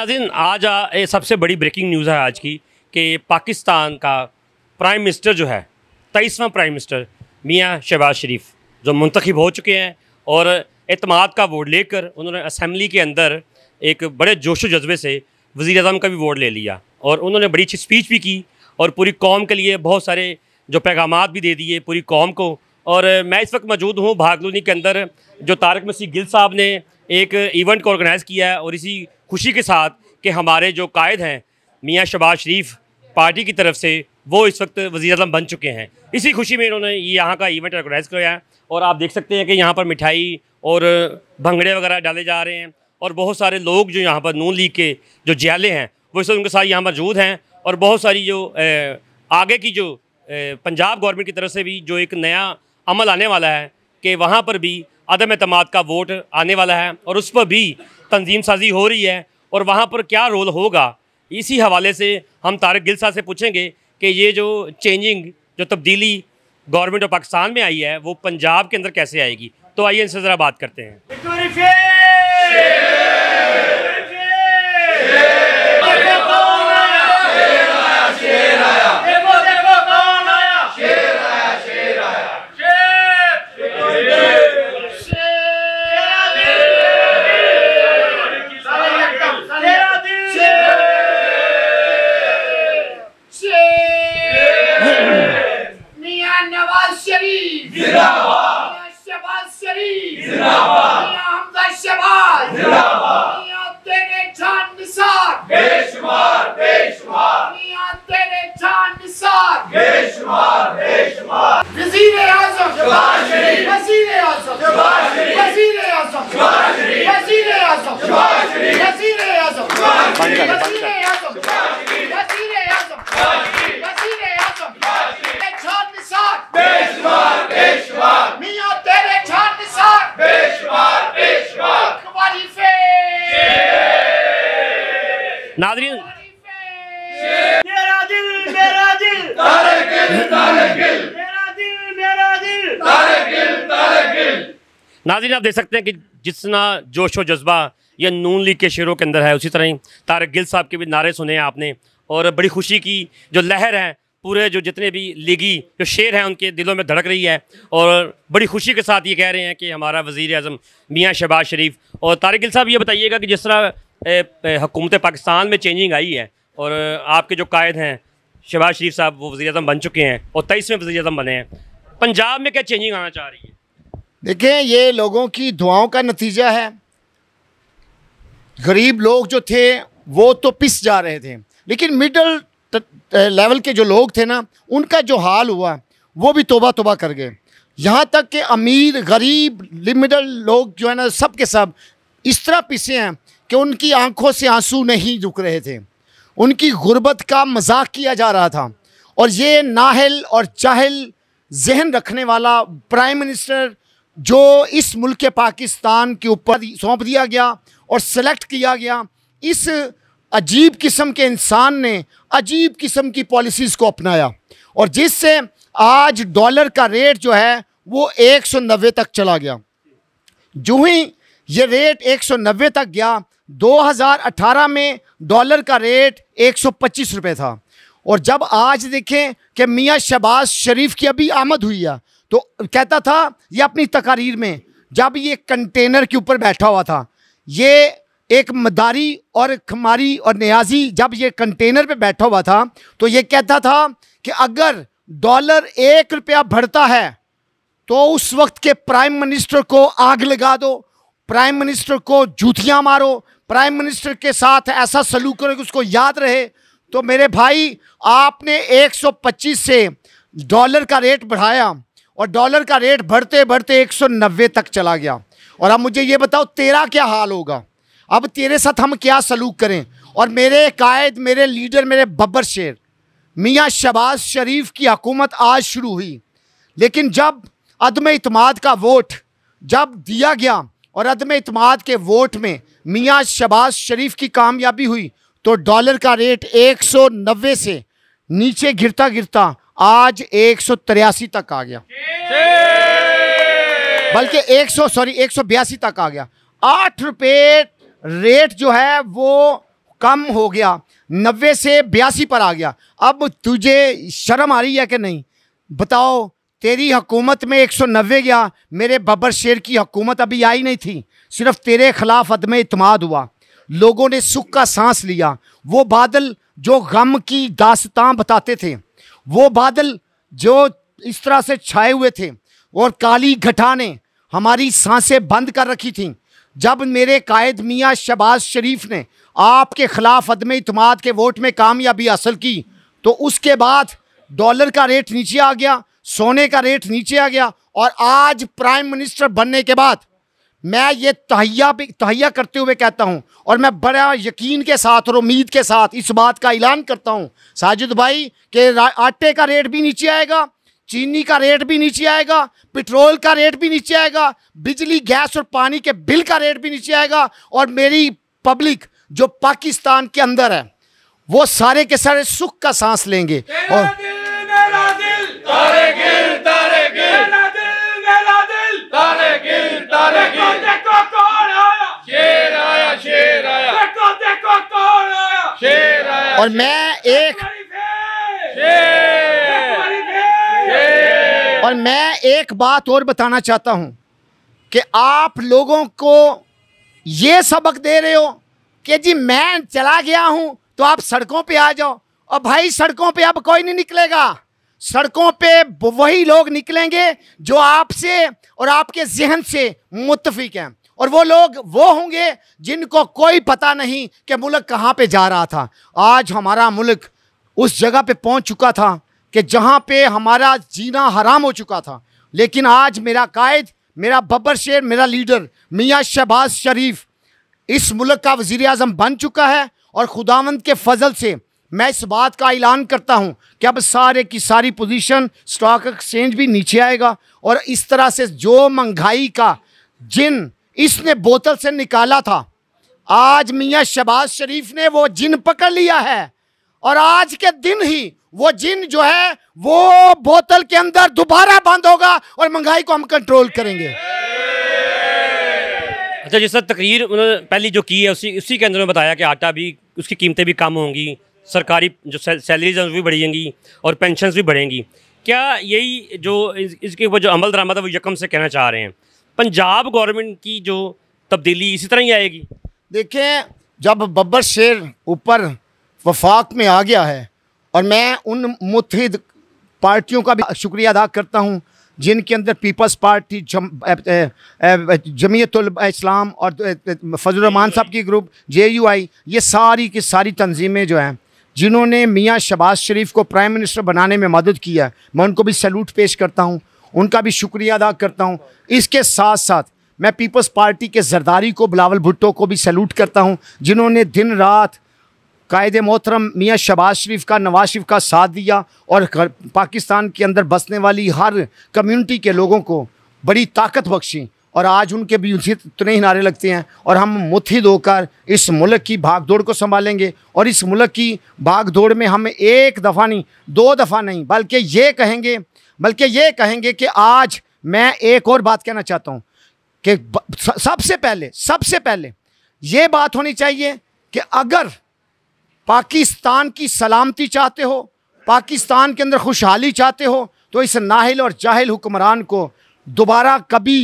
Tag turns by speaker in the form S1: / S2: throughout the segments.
S1: नाजिन आज ये सबसे बड़ी ब्रेकिंग न्यूज़ है आज की कि पाकिस्तान का प्राइम मिनिस्टर जो है तेईसवा प्राइम मिनिस्टर मियाँ शहबाज शरीफ जो मुंतखब हो चुके हैं और अतमाद का वोट लेकर उन्होंने असम्बली के अंदर एक बड़े जोश जज्बे से वज़ी अजम का भी वोट ले लिया और उन्होंने बड़ी अच्छी स्पीच भी की और पूरी कौम के लिए बहुत सारे जो पैगाम भी दे दिए पूरी कौम को और मैं इस वक्त मौजूद हूँ भागलोनी के अंदर जो तारक मसीह गिल साहब ने एक इवेंट को ऑर्गेनाइज़ किया है और इसी खुशी के साथ कि हमारे जो कायद हैं मियाँ शबाज शरीफ पार्टी की तरफ से वो इस वक्त वजी अजम बन चुके हैं इसी खुशी में इन्होंने यहाँ का इवेंट ऑर्गेनाइज़ कराया और आप देख सकते हैं कि यहाँ पर मिठाई और भंगड़े वगैरह डाले जा रहे हैं और बहुत सारे लोग जो यहाँ पर नून लीग के जो जयाले हैं वो इस वक्त उनके साथ यहाँ मौजूद हैं और बहुत सारी जो आगे की जो पंजाब गवर्नमेंट की तरफ से भी जो एक नया अमल आने वाला है कि वहाँ पर भी अदम अतमाद का वोट आने वाला है और उस पर भी तंजीम साजी हो रही है और वहाँ पर क्या रोल होगा इसी हवाले से हम तारक गिल साहब से पूछेंगे कि ये जो चेंजिंग जो तब्दीली गवर्नमेंट ऑफ पाकिस्तान में आई है वो पंजाब के अंदर कैसे आएगी तो आइए इनसे ज़रा बात करते
S2: हैं जिंदाबाद हमदा शबाज जिंदाबाद तेरे जान निसार बेशुमार बेशुमार तेरे जान निसार बेशुमार बेशुमार वजीर आजम शबाज शरीफ वजीर आजम शबाज शरीफ वजीर आजम शबाज शरीफ वजीर आजम शबाज शरीफ वजीर आजम शबाज शरीफ
S1: नाजरीन आप देख सकते हैं कि जितना जोश व जज्बा यह नून लीग के शेरों के अंदर है उसी तरह ही तारक गिल साहब के भी नारे सुने हैं आपने और बड़ी खुशी की जो लहर है पूरे जो जितने भी लीगी जो शेर हैं उनके दिलों में धड़क रही है और बड़ी खुशी के साथ ये कह रहे हैं कि हमारा वज़ी अजम मियाँ शहबाज शरीफ और तारक गिल साहब ये बताइएगा कि जिस तरह हुकूमत पाकिस्तान में चेंजिंग आई है और आपके जो कायद हैं शहबाज शरीफ साहब वो वज़ी अजम बन चुके हैं और तेईसवें वज़ी अजम बने हैं पंजाब में क्या चेंजिंग आना चाह रही है
S2: देखें ये लोगों की दुआओं का नतीजा है गरीब लोग जो थे वो तो पिस जा रहे थे लेकिन मिडल लेवल के जो लोग थे ना उनका जो हाल हुआ वो भी तोबा तोबा कर गए यहाँ तक कि अमीर गरीब मिडल लोग जो है ना सब के सब इस तरह पिसे हैं कि उनकी आंखों से आंसू नहीं रुक रहे थे उनकी गुर्बत का मजाक किया जा रहा था और ये नाहल और चाहल जहन रखने वाला प्राइम मिनिस्टर जो इस मुल्क के पाकिस्तान के ऊपर सौंप दिया गया और सेलेक्ट किया गया इस अजीब किस्म के इंसान ने अजीब किस्म की पॉलिसीज़ को अपनाया और जिससे आज डॉलर का रेट जो है वो 190 तक चला गया जो ही ये रेट 190 तक गया 2018 में डॉलर का रेट 125 रुपए था और जब आज देखें कि मियां शबाज शरीफ की अभी आमद हुई है तो कहता था ये अपनी तकारीर में जब ये कंटेनर के ऊपर बैठा हुआ था ये एक मदारी और खमारी और न्याजी जब ये कंटेनर पे बैठा हुआ था तो ये कहता था कि अगर डॉलर एक रुपया बढ़ता है तो उस वक्त के प्राइम मिनिस्टर को आग लगा दो प्राइम मिनिस्टर को जूतियाँ मारो प्राइम मिनिस्टर के साथ ऐसा सलूक करो कि उसको याद रहे तो मेरे भाई आपने 125 से डॉलर का रेट बढ़ाया और डॉलर का रेट बढ़ते बढ़ते 190 तक चला गया और अब मुझे ये बताओ तेरा क्या हाल होगा अब तेरे साथ हम क्या सलूक करें और मेरे कायद मेरे लीडर मेरे बब्बर शेर मियाँ शबाज शरीफ की हकूमत आज शुरू हुई लेकिन जब अदम इतमाद का वोट जब दिया गया और अदम इतमाद के वोट में मियाँ शबाज शरीफ की कामयाबी हुई तो डॉलर का रेट 190 से नीचे गिरता गिरता आज एक तक आ गया बल्कि 100 सॉरी एक तक आ गया आठ रुपये रेट जो है वो कम हो गया नब्बे से बयासी पर आ गया अब तुझे शर्म आ रही है कि नहीं बताओ तेरी हुकूमत में एक सौ नब्बे गया मेरे बबर शेर की हकूमत अभी आई नहीं थी सिर्फ तेरे खिलाफ अदम इतमाद हुआ लोगों ने सुख का सांस लिया वो बादल जो गम की दास्तां बताते थे वो बादल जो इस तरह से छाए हुए थे और काली घटा ने हमारी सांसें बंद कर रखी थीं जब मेरे कायद मियाँ शबाज शरीफ ने आपके ख़िलाफ़ अदम इतमाद के वोट में कामयाबी हासिल की तो उसके बाद डॉलर का रेट नीचे आ गया सोने का रेट नीचे आ गया और आज प्राइम मिनिस्टर बनने के बाद मैं ये तहैया तहैया करते हुए कहता हूँ और मैं बड़ा यकीन के साथ और उम्मीद के साथ इस बात का ऐलान करता हूँ साजिद भाई के आटे का रेट भी नीचे आएगा चीनी का रेट भी नीचे आएगा पेट्रोल का रेट भी नीचे आएगा बिजली गैस और पानी के बिल का रेट भी नीचे आएगा और मेरी पब्लिक जो पाकिस्तान के अंदर है वो सारे के सारे सुख का सांस लेंगे और दिल, दिल, और मैं एक और मैं एक बात और बताना चाहता हूं कि आप लोगों को ये सबक दे रहे हो कि जी मैं चला गया हूं तो आप सड़कों पे आ जाओ और भाई सड़कों पे अब कोई नहीं निकलेगा सड़कों पे वही लोग निकलेंगे जो आपसे और आपके जहन से मुतफिक हैं और वो लोग वो होंगे जिनको कोई पता नहीं कि मुल्क कहाँ पे जा रहा था आज हमारा मुल्क उस जगह पे पहुँच चुका था कि जहाँ पे हमारा जीना हराम हो चुका था लेकिन आज मेरा कायद मेरा बब्बर शेर मेरा लीडर मियाँ शहबाज शरीफ इस मुल्क का वज़ी अजम बन चुका है और खुदावंद के फजल से मैं इस बात का ऐलान करता हूं कि अब सारे की सारी पोजीशन स्टॉक एक्सचेंज भी नीचे आएगा और इस तरह से जो महंगाई का जिन इसने बोतल से निकाला था आज मियाँ शबाज शरीफ ने वो जिन पकड़ लिया है और आज के दिन ही वो जिन जो है वो बोतल के अंदर दोबारा बंद होगा और महंगाई को हम कंट्रोल करेंगे
S1: अच्छा जैसा तकरीर उन्होंने पहली जो की है उसी उसी के अंदर बताया कि आटा भी उसकी कीमतें भी कम होंगी सरकारी जो सैलरीज सेल, भी बढ़ेंगी और पेंशन भी बढ़ेंगी क्या यही जो इसके ऊपर जो अमल दरामद है वो यकम से कहना चाह रहे हैं पंजाब गवर्नमेंट की जो तब्दीली इसी तरह ही आएगी
S2: देखें जब बब्बर शेर ऊपर वफाक में आ गया है और मैं उन मुतहद पार्टियों का भी शुक्रिया अदा करता हूँ जिनके अंदर पीपल्स पार्टी जमीयत इस्लाम और फजलरहमान साहब की ग्रुप जे यू आई ये सारी की सारी तंजीमें जो हैं जिन्होंने मियाँ शबाज शरीफ को प्राइम मिनिस्टर बनाने में मदद किया मैं उनको भी सैल्यूट पेश करता हूँ उनका भी शुक्रिया अदा करता हूँ इसके साथ साथ मैं पीपल्स पार्टी के जरदारी को बिलावल भुट्टो को भी सैल्यूट करता हूँ जिन्होंने दिन रात कायद मोहतरम मियाँ शबाज शरीफ का नवाज शरीफ का साथ दिया और पाकिस्तान के अंदर बसने वाली हर कम्युनिटी के लोगों को बड़ी ताकत बख्शी और आज उनके भी उसी उतने ही नारे लगते हैं और हम मुथिद होकर इस मुल्क की भाग दौड़ को संभालेंगे और इस मुल्क की भाग दौड़ में हम एक दफ़ा नहीं दो दफ़ा नहीं बल्कि ये कहेंगे बल्कि ये कहेंगे कि आज मैं एक और बात कहना चाहता हूँ कि सबसे पहले सबसे पहले ये बात होनी चाहिए कि अगर पाकिस्तान की सलामती चाहते हो पाकिस्तान के अंदर खुशहाली चाहते हो तो इस नाहल और जाहिल हुक्मरान को दोबारा कभी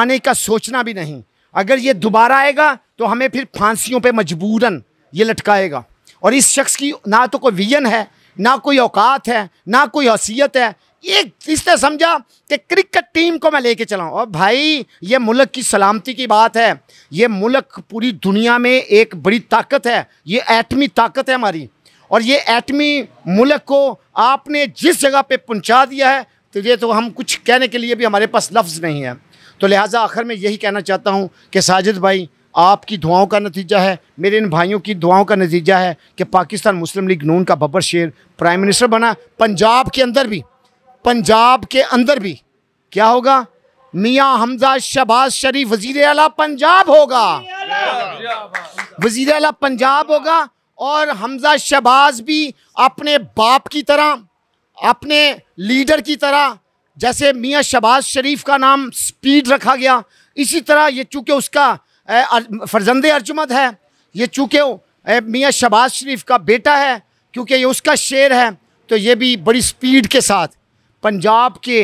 S2: आने का सोचना भी नहीं अगर ये दोबारा आएगा तो हमें फिर फांसियों पे मजबूरन ये लटकाएगा और इस शख्स की ना तो कोई विजन है ना कोई औकात है ना कोई हसीियत है ये तरह समझा कि क्रिकेट टीम को मैं लेके चलाऊं और भाई ये मुल्क की सलामती की बात है ये मुल्क पूरी दुनिया में एक बड़ी ताकत है ये एटमी ताकत है हमारी और ये एटमी मुल्क को आपने जिस जगह पे पहुंचा दिया है तो ये तो हम कुछ कहने के लिए भी हमारे पास लफ्ज़ नहीं है तो लिहाजा आखिर में यही कहना चाहता हूँ कि साजिद भाई आपकी दुआओं का नतीजा है मेरे इन भाइयों की दुआओं का नतीजा है कि पाकिस्तान मुस्लिम लीग नून का बब्बर शेर प्राइम मिनिस्टर बना पंजाब के अंदर भी पंजाब के अंदर भी क्या होगा मियाँ हमजा शबाज शरीफ वजीर अला पंजाब होगा वजीर अला पंजाब होगा और हमजा शबाज भी अपने बाप की तरह अपने लीडर की तरह जैसे मियाँ शबाज शरीफ का नाम स्पीड रखा गया इसी तरह ये चूँकि उसका फर्जंद अर्जुमद है ये चूँकि मियाँ शबाज शरीफ का बेटा है क्योंकि ये उसका शेर है तो ये भी बड़ी स्पीड के साथ पंजाब के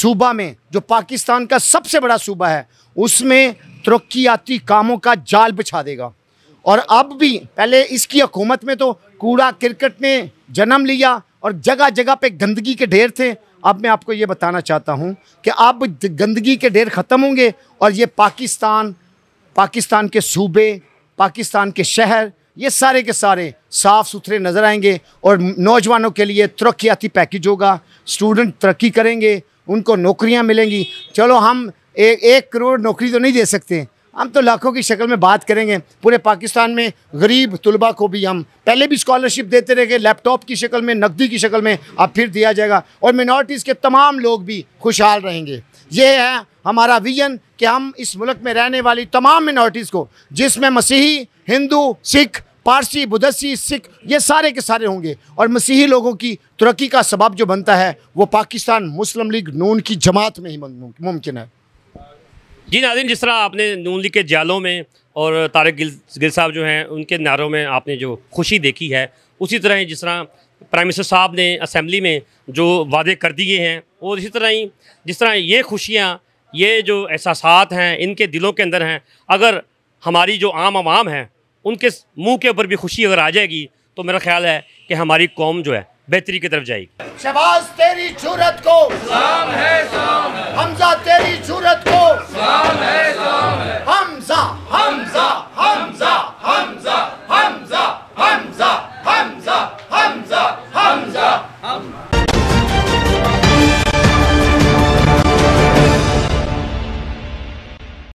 S2: सूबा में जो पाकिस्तान का सबसे बड़ा सूबा है उसमें तरक्याती कामों का जाल बिछा देगा और अब भी पहले इसकी हुकूमत में तो कूड़ा क्रिकेट ने जन्म लिया और जगह जगह पे गंदगी के ढेर थे अब मैं आपको ये बताना चाहता हूँ कि अब गंदगी के ढेर ख़त्म होंगे और ये पाकिस्तान पाकिस्तान के सूबे पाकिस्तान के शहर ये सारे के सारे साफ़ सुथरे नज़र आएंगे और नौजवानों के लिए तरक्याती पैकेज होगा स्टूडेंट तरक्की करेंगे उनको नौकरियां मिलेंगी चलो हम ए, एक करोड़ नौकरी तो नहीं दे सकते हम तो लाखों की शक्ल में बात करेंगे पूरे पाकिस्तान में गरीब तलबा को भी हम पहले भी स्कॉलरशिप देते रहेंगे लैपटॉप की शक्ल में नकदी की शक्ल में अब फिर दिया जाएगा और मिनॉरिटीज़ के तमाम लोग भी खुशहाल रहेंगे ये है हमारा विजन कि हम इस मुल्क में रहने वाली तमाम मिनॉरिटीज़ को जिसमें मसीही हिंदू सिख पारसी बुदसी सिख ये सारे के सारे होंगे और मसीही लोगों की तरक्की का सबब जो बनता है वो पाकिस्तान मुस्लिम लीग नून की जमात में ही मुमकिन है
S1: जी नाजिन जिस तरह आपने नून लीग के जालों में और तारक गिल गिल साहब जो हैं उनके नारों में आपने जो खुशी देखी है उसी तरह जिस तरह प्राइम मिनिस्टर साहब ने असम्बली में जो वादे कर दिए हैं और इसी तरह ही जिस तरह ये खुशियाँ ये जो एहसास हैं इनके दिलों के अंदर हैं अगर हमारी जो आम आवाम है उनके मुंह के ऊपर भी खुशी अगर आ जाएगी तो मेरा ख्याल है कि हमारी कौम जो है बेहतरी की तरफ जाएगी
S2: शबाज तेरी सूरत को साम है साम है। हमजा तेरी सूरत को साम है साम है। हमजा हमजा हमजा हमजा